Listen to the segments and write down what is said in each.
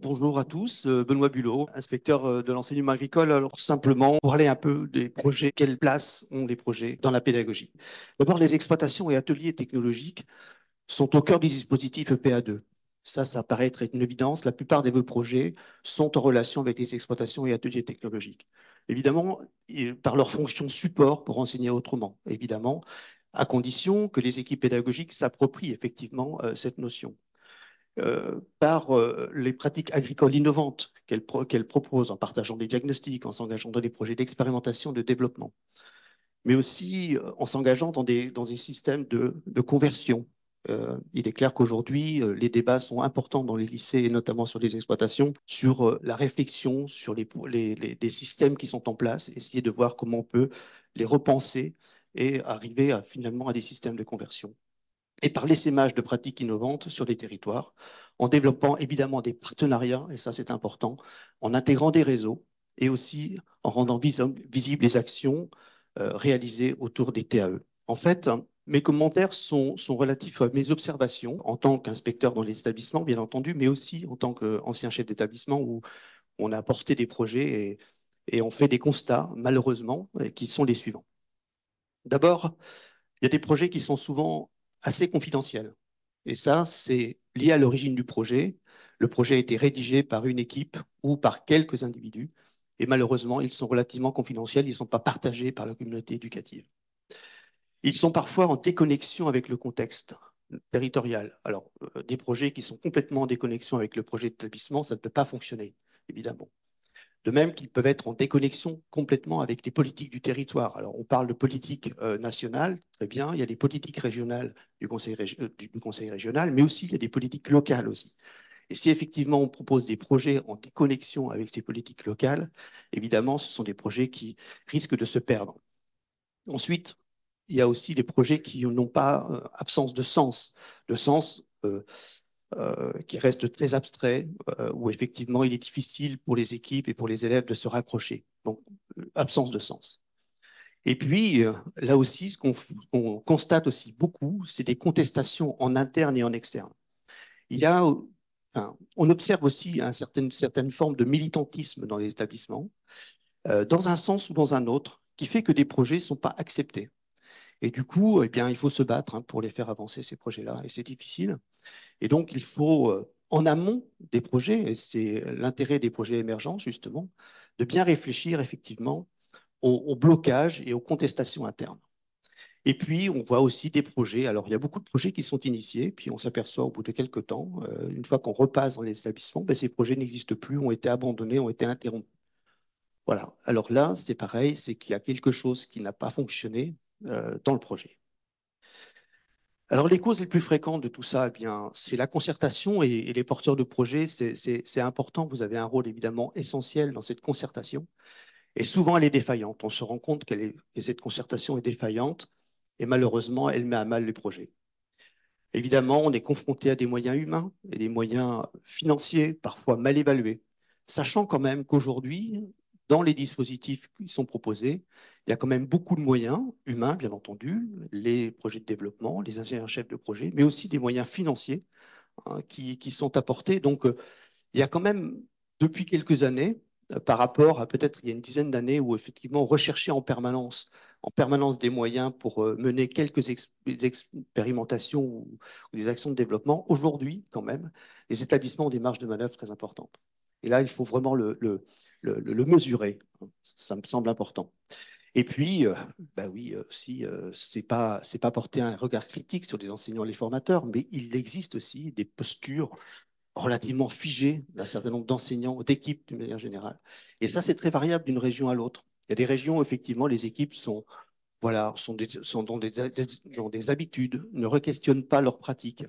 Bonjour à tous, euh, Benoît Bulot, inspecteur euh, de l'enseignement agricole. Alors simplement, parler un peu des projets, quelle place ont les projets dans la pédagogie. D'abord, les exploitations et ateliers technologiques sont au cœur du dispositif EPA2. Ça, ça paraît être une évidence. La plupart des vos projets sont en relation avec les exploitations et ateliers technologiques. Évidemment, par leur fonction support pour enseigner autrement, évidemment, à condition que les équipes pédagogiques s'approprient effectivement euh, cette notion. Euh, par euh, les pratiques agricoles innovantes qu'elle proposent propose en partageant des diagnostics, en s'engageant dans des projets d'expérimentation, de développement, mais aussi euh, en s'engageant dans des, systèmes de, conversion. il est clair qu'aujourd'hui, les débats sont importants dans les lycées et notamment sur les exploitations, sur la réflexion, sur les, systèmes qui sont en place, essayer de voir comment on peut les repenser et arriver finalement à des systèmes de conversion et par l'essaimage de pratiques innovantes sur des territoires, en développant évidemment des partenariats, et ça c'est important, en intégrant des réseaux et aussi en rendant visibles les actions euh, réalisées autour des TAE. En fait, mes commentaires sont, relatifs à mes observations en tant qu'inspecteur dans les établissements, bien entendu, mais aussi en tant qu'ancien chef d'établissement où on a apporté des projets et, et on fait des constats, malheureusement, qui sont les suivants. D'abord, il y a des projets qui sont souvent assez confidentiel. Et ça, c'est lié à l'origine du projet. Le projet a été rédigé par une équipe ou par quelques individus. Et malheureusement, ils sont relativement confidentiels, ils ne sont pas partagés par la communauté éducative. Ils sont parfois en déconnexion avec le contexte territorial. Alors, euh, des projets qui sont complètement en déconnexion avec le projet d'établissement, ça ne peut pas fonctionner, évidemment de même qu'ils peuvent être en déconnexion complètement avec les politiques du territoire. Alors on parle de politique euh, nationale, très bien, il y a des politiques régionales euh, du conseil, régional, mais aussi il y a des politiques locales aussi. Et si effectivement on propose des projets en déconnexion avec ces politiques locales, évidemment, ce sont des projets qui risquent de se perdre. Ensuite, il y a aussi des projets qui n'ont pas euh, absence de sens, de sens euh, euh, qui reste très abstrait, euh, où effectivement il est difficile pour les équipes et pour les élèves de se raccrocher. Donc, euh, absence de sens. Et puis, là aussi, ce qu'on constate aussi beaucoup, c'est des contestations en interne et en externe. Il y a, on observe aussi une hein, certaine, forme de militantisme dans les établissements, dans un sens ou dans un autre, qui fait que des projets ne sont pas acceptés. Et du coup, eh bien, il faut se battre hein, pour les faire avancer, ces projets-là. Et c'est difficile. Et donc, il faut, euh, en amont des projets, et c'est l'intérêt des projets émergents, justement, de bien réfléchir effectivement au, blocage et aux contestations internes. Et puis, on voit aussi des projets. Alors, il y a beaucoup de projets qui sont initiés, puis on s'aperçoit au bout de quelques temps, euh, une fois qu'on repasse dans les établissements, ben, ces projets n'existent plus, ont été abandonnés, ont été interrompus. Voilà. Alors là, c'est pareil, c'est qu'il y a quelque chose qui n'a pas fonctionné euh, dans le projet. Alors les causes les plus fréquentes de tout ça, eh bien, c'est la concertation et, les porteurs de projets, c'est important, vous avez un rôle évidemment essentiel dans cette concertation, et souvent elle est défaillante, on se rend compte qu'elle est, que cette concertation est défaillante, et malheureusement elle met à mal les projets. Évidemment, on est confronté à des moyens humains et des moyens financiers parfois mal évalués, sachant quand même qu'aujourd'hui, dans les dispositifs qui sont proposés, il y a quand même beaucoup de moyens humains, bien entendu, les projets de développement, les ingénieurs-chefs de projet, mais aussi des moyens financiers hein, qui, sont apportés. Donc, euh, il y a quand même, depuis quelques années, euh, par rapport à peut-être il y a une dizaine d'années où effectivement on en permanence, en permanence des moyens pour euh, mener quelques expérimentations ou des actions de développement, aujourd'hui, quand même, les établissements ont des marges de manœuvre très importantes. Et là, il faut vraiment le, le, mesurer. Ça me semble important. Et puis, euh, bah oui, euh, si euh, c'est pas c'est pas porter un regard critique sur les enseignants et les formateurs, mais il existe aussi des postures relativement figées d'un certain nombre d'enseignants, d'équipes d'une manière générale. Et ça, c'est très variable d'une région à l'autre. Il y a des régions où effectivement les équipes sont voilà sont, dans des habitudes, ne requestionnent pas leurs pratiques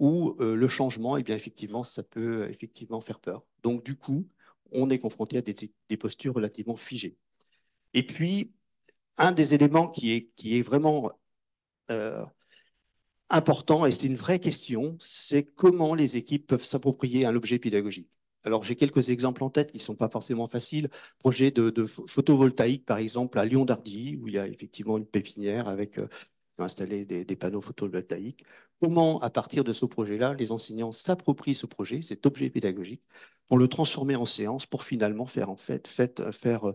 où euh, le changement, et eh bien, effectivement, ça peut euh, effectivement faire peur. Donc, du coup, on est confronté à des, postures relativement figées. Et puis, un des éléments qui est, qui est vraiment euh, important, et c'est une vraie question, c'est comment les équipes peuvent s'approprier un objet pédagogique. Alors, j'ai quelques exemples en tête qui ne sont pas forcément faciles. Projet de, de, photovoltaïque, par exemple, à Lyon-Dardy, où il y a effectivement une pépinière avec installer des, panneaux photovoltaïques. Comment, à partir de ce projet-là, les enseignants s'approprient ce projet, cet objet pédagogique, pour le transformer en séance, pour finalement faire en fait, faire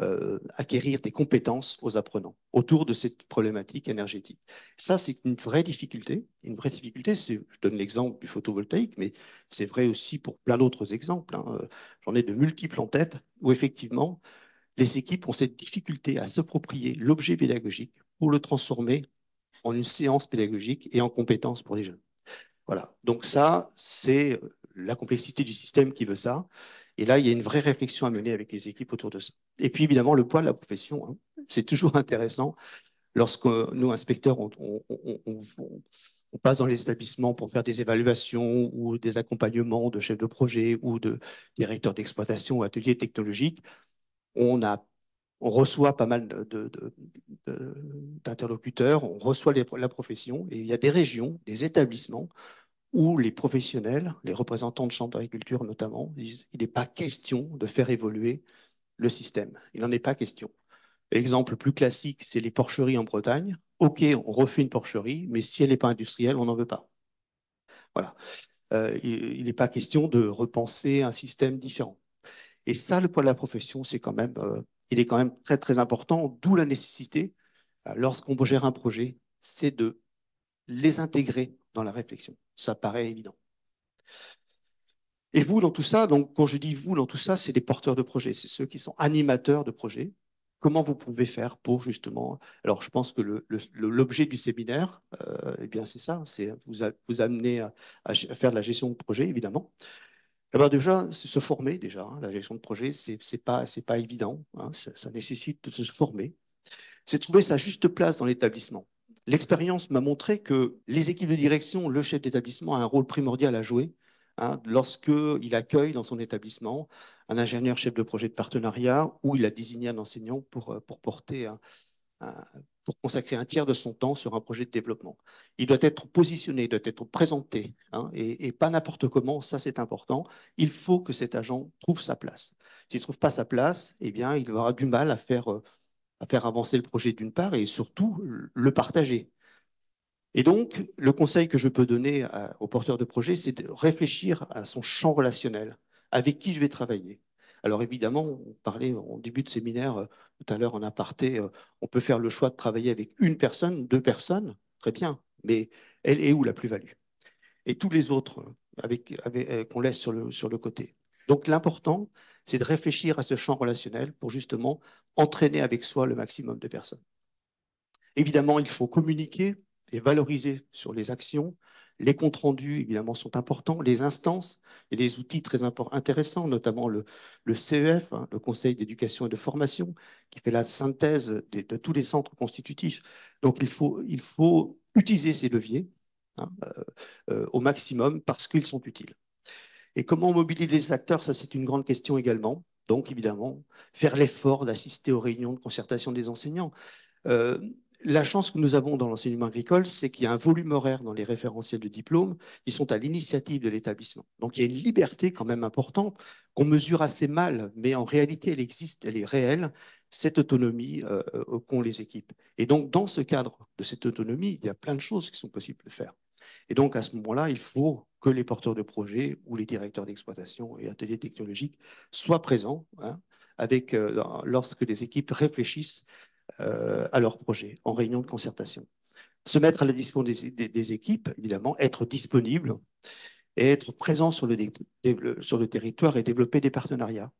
euh, acquérir des compétences aux apprenants autour de cette problématique énergétique. Ça, c'est une vraie difficulté. Une vraie difficulté, je donne l'exemple du photovoltaïque, mais c'est vrai aussi pour plein d'autres exemples. Hein. J'en ai de multiples en tête où effectivement, les équipes ont cette difficulté à s'approprier l'objet pédagogique pour le transformer en une séance pédagogique et en compétences pour les jeunes. Voilà. Donc ça, c'est la complexité du système qui veut ça. Et là, il y a une vraie réflexion à mener avec les équipes autour de ça. Et puis, évidemment, le poids de la profession, hein. c'est toujours intéressant. Lorsque nous, inspecteurs, on, on, passe dans les établissements pour faire des évaluations ou des accompagnements de chefs de projet ou de directeurs d'exploitation ou ateliers technologiques, on a on reçoit pas mal d'interlocuteurs, on reçoit la profession, et il y a des régions, des établissements où les professionnels, les représentants de chambres d'agriculture notamment, disent il n'est pas question de faire évoluer le système. Il n'en est pas question. Exemple plus classique, c'est les porcheries en Bretagne. OK, on refait une porcherie, mais si elle n'est pas industrielle, on n'en veut pas. Voilà. Euh, il n'est pas question de repenser un système différent. Et ça, le poids de la profession, c'est quand même euh, il est quand même très très important, d'où la nécessité, euh, lorsqu'on gère un projet, c'est de les intégrer dans la réflexion. Ça paraît évident. Et vous, dans tout ça, donc quand je dis vous, dans tout ça, c'est des porteurs de projets, c'est ceux qui sont animateurs de projets. Comment vous pouvez faire pour justement Alors, je pense que l'objet du séminaire, euh, eh bien, c'est ça, c'est vous, amener à, à, faire de la gestion de projet, évidemment, alors eh ben, déjà, se former déjà. Hein, la gestion de projet, c'est n'est pas, pas évident. Hein, ça, nécessite de se former. C'est trouver sa juste place dans l'établissement. L'expérience m'a montré que les équipes de direction, le chef d'établissement a un rôle primordial à jouer hein, lorsqu'il accueille dans son établissement un ingénieur chef de projet de partenariat ou il a désigné un enseignant pour, pour porter pour consacrer un tiers de son temps sur un projet de développement. Il doit être positionné, il doit être présenté, hein, et, pas n'importe comment, ça c'est important. Il faut que cet agent trouve sa place. S'il ne trouve pas sa place, eh bien, il aura du mal à faire, euh, à faire avancer le projet d'une part, et surtout le partager. Et donc, le conseil que je peux donner à, aux porteurs de projet, c'est de réfléchir à son champ relationnel, avec qui je vais travailler. Alors évidemment, on parlait au début de séminaire euh, tout à l'heure en aparté, euh, on peut faire le choix de travailler avec une personne, deux personnes, très bien, mais elle est où la plus-value Et tous les autres euh, qu'on laisse sur le côté. Donc l'important, c'est de réfléchir à ce champ relationnel pour justement entraîner avec soi le maximum de personnes. Évidemment, il faut communiquer et valoriser sur les actions, les comptes rendus, évidemment, sont importants. Les instances et les outils très intéressants, notamment le, CEF, hein, le Conseil d'éducation et de formation, qui fait la synthèse de, tous les centres constitutifs. Donc, il faut, il faut utiliser ces leviers hein, euh, euh, au maximum parce qu'ils sont utiles. Et comment mobiliser les acteurs, ça c'est une grande question également. Donc évidemment, faire l'effort d'assister aux réunions de concertation des enseignants. Euh, la chance que nous avons dans l'enseignement agricole, c'est qu'il y a un volume horaire dans les référentiels de diplômes qui sont à l'initiative de l'établissement. Donc il y a une liberté quand même importante qu'on mesure assez mal, mais en réalité elle existe, elle est réelle, cette autonomie euh, euh, qu'ont les équipes. Et donc dans ce cadre de cette autonomie, il y a plein de choses qui sont possibles de faire. Et donc à ce moment-là, il faut que les porteurs de projets ou les directeurs d'exploitation et ateliers technologiques soient présents hein, avec, euh, lorsque les équipes réfléchissent euh, à leur projet en réunion de concertation. Se mettre à la disposition des, équipes, évidemment, être disponible et être présent sur le, sur le territoire et développer des partenariats.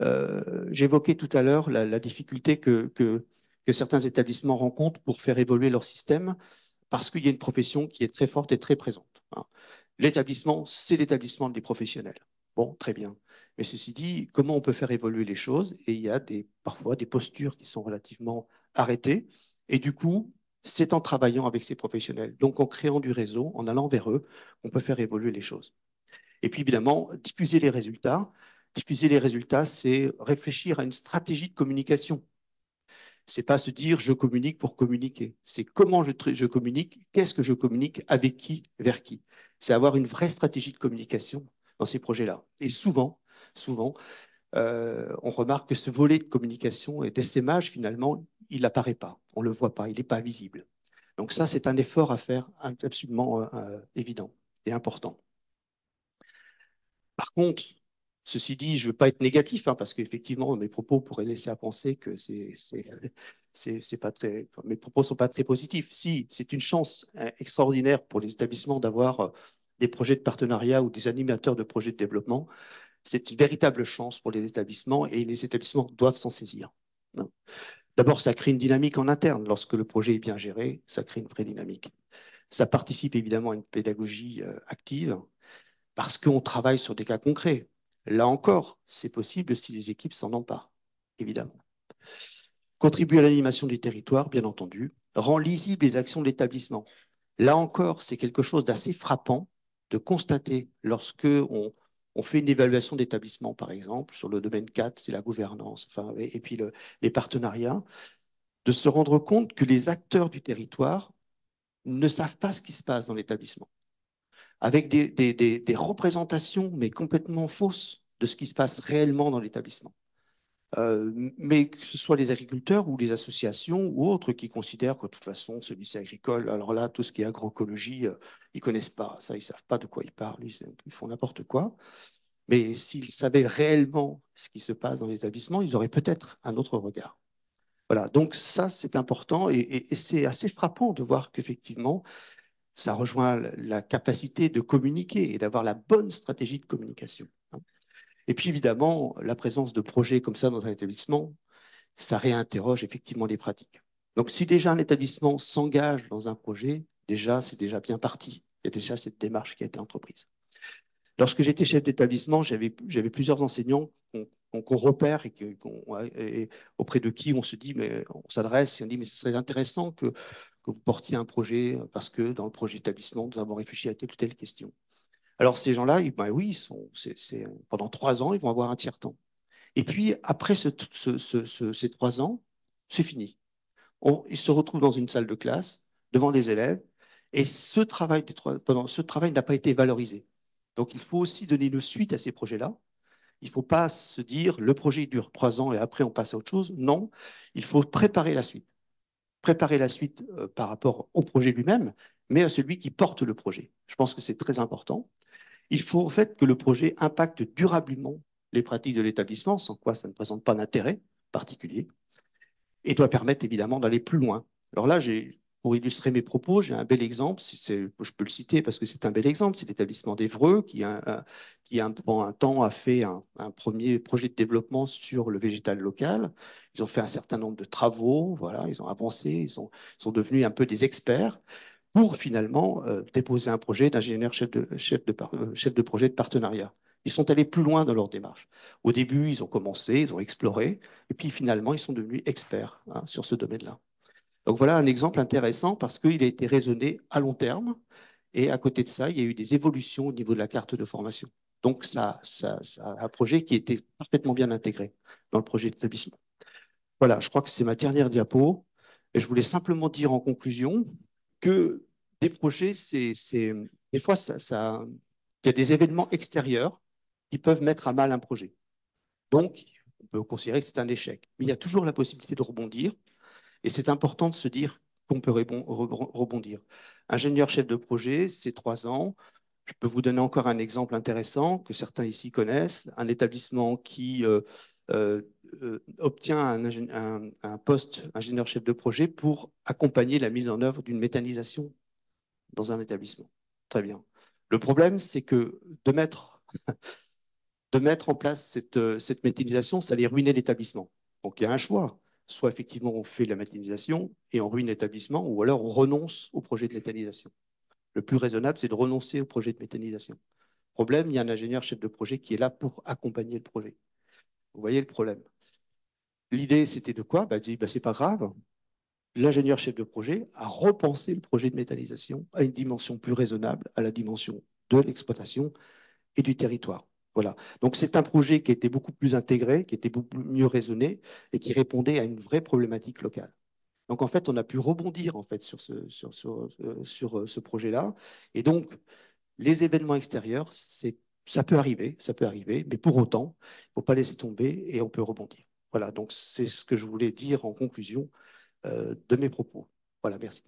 Euh, j'évoquais tout à l'heure la, difficulté que, que, que, certains établissements rencontrent pour faire évoluer leur système parce qu'il y a une profession qui est très forte et très présente. Hein. L'établissement, c'est l'établissement des professionnels. Bon, très bien. Mais ceci dit, comment on peut faire évoluer les choses Et il y a des, parfois des postures qui sont relativement arrêtées. Et du coup, c'est en travaillant avec ces professionnels, donc en créant du réseau, en allant vers eux, qu'on peut faire évoluer les choses. Et puis évidemment, diffuser les résultats. Diffuser les résultats, c'est réfléchir à une stratégie de communication. Ce n'est pas se dire je communique pour communiquer. C'est comment je, je communique, qu'est-ce que je communique, avec qui, vers qui. C'est avoir une vraie stratégie de communication ces projets-là. Et souvent, souvent, euh, on remarque que ce volet de communication et d'essaimage, finalement, il n'apparaît pas, on ne le voit pas, il n'est pas visible. Donc ça, c'est un effort à faire absolument euh, euh, évident et important. Par contre, ceci dit, je ne veux pas être négatif, hein, parce qu'effectivement, mes propos pourraient laisser à penser que c'est, c'est, pas très, mes propos ne sont pas très positifs. Si, c'est une chance hein, extraordinaire pour les établissements d'avoir des projets de partenariat ou des animateurs de projets de développement. C'est une véritable chance pour les établissements et les établissements doivent s'en saisir. D'abord, ça crée une dynamique en interne. Lorsque le projet est bien géré, ça crée une vraie dynamique. Ça participe évidemment à une pédagogie euh, active parce qu'on travaille sur des cas concrets. Là encore, c'est possible si les équipes s'en emparent, évidemment. Contribuer à l'animation du territoire, bien entendu, rend lisibles les actions de l'établissement. Là encore, c'est quelque chose d'assez frappant de constater lorsque on, fait une évaluation d'établissement, par exemple, sur le domaine 4, c'est la gouvernance, enfin, et, puis les partenariats, de se rendre compte que les acteurs du territoire ne savent pas ce qui se passe dans l'établissement, avec des représentations, mais complètement fausses, de ce qui se passe réellement dans l'établissement. Euh, mais que ce soit les agriculteurs ou les associations ou autres qui considèrent que de toute façon celui-ci agricole, alors là tout ce qui est agroécologie, ils euh, ils connaissent pas ça, ils savent pas de quoi ils parlent, ils, font n'importe quoi. Mais s'ils savaient réellement ce qui se passe dans l'établissement, ils auraient peut-être un autre regard. Voilà, donc ça c'est important et c'est assez frappant de voir qu'effectivement ça rejoint la capacité de communiquer et d'avoir la bonne stratégie de communication. Et puis évidemment, la présence de projets comme ça dans un établissement, ça réinterroge effectivement les pratiques. Donc si déjà un établissement s'engage dans un projet, déjà c'est déjà bien parti. Il y a déjà cette démarche qui a été entreprise. Lorsque j'étais chef d'établissement, j'avais plusieurs enseignants qu'on repère et, que, auprès de qui on se dit, mais on s'adresse et on dit, mais ce serait intéressant que, que vous portiez un projet parce que dans le projet d'établissement, nous avons réfléchi à telle ou telle question. Alors ces gens-là, ben oui, pendant trois ans, ils vont avoir un tiers-temps. Et puis après ces trois ans, c'est fini. ils se retrouvent dans une salle de classe, devant des élèves, et ce travail, pendant, ce travail n'a pas été valorisé. Donc il faut aussi donner une suite à ces projets-là. Il ne faut pas se dire le projet dure trois ans et après on passe à autre chose. Non, il faut préparer la suite. Préparer la suite euh, par rapport au projet lui-même mais à celui qui porte le projet. Je pense que c'est très important. Il faut en fait que le projet impacte durablement les pratiques de l'établissement, sans quoi ça ne présente pas d'intérêt particulier, et doit permettre évidemment d'aller plus loin. Alors là, pour illustrer mes propos, j'ai un bel exemple, je peux le citer parce que c'est un bel exemple, c'est l'établissement d'Evreux qui, qui pendant un temps a fait un, premier projet de développement sur le végétal local. Ils ont fait un certain nombre de travaux, voilà, ils ont avancé, ils sont, ils sont devenus un peu des experts pour finalement euh, déposer un projet d'ingénieur chef de, chef, de, euh, chef de projet de partenariat. Ils sont allés plus loin dans leur démarche. Au début, ils ont commencé, ils ont exploré, et puis finalement, ils sont devenus experts hein, sur ce domaine-là. Donc voilà un exemple intéressant parce qu'il a été raisonné à long terme, et à côté de ça, il y a eu des évolutions au niveau de la carte de formation. Donc ça, ça, ça un projet qui était parfaitement bien intégré dans le projet d'établissement. Voilà, je crois que c'est ma dernière diapo, et je voulais simplement dire en conclusion que des projets, c'est des fois, ça, il y a des événements extérieurs qui peuvent mettre à mal un projet. Donc, on peut considérer que c'est un échec. Mais il y a toujours la possibilité de rebondir. Et c'est important de se dire qu'on peut rebondir. Ingénieur chef de projet, c'est trois ans. Je peux vous donner encore un exemple intéressant que certains ici connaissent. Un établissement qui euh, euh, euh, obtient un, poste ingénieur chef de projet pour accompagner la mise en œuvre d'une méthanisation dans un établissement. Très bien. Le problème, c'est que de mettre, de mettre en place cette, euh, cette méthanisation, ça allait ruiner l'établissement. Donc il y a un choix. Soit effectivement on fait la méthanisation et on ruine l'établissement, ou alors on renonce au projet de méthanisation. Le plus raisonnable, c'est de renoncer au projet de méthanisation. Problème, il y a un ingénieur chef de projet qui est là pour accompagner le projet. Vous voyez le problème. L'idée, c'était de quoi bah, dit, bah, c'est pas grave. L'ingénieur chef de projet a repensé le projet de métallisation à une dimension plus raisonnable, à la dimension de l'exploitation et du territoire. Voilà. Donc c'est un projet qui était beaucoup plus intégré, qui était beaucoup mieux raisonné et qui répondait à une vraie problématique locale. Donc en fait, on a pu rebondir en fait sur ce, sur, sur, euh, sur euh, ce projet-là. Et donc les événements extérieurs, c'est ça peut arriver, ça peut arriver, mais pour autant, il ne faut pas laisser tomber et on peut rebondir. Voilà, donc c'est ce que je voulais dire en conclusion euh, de mes propos. Voilà, merci.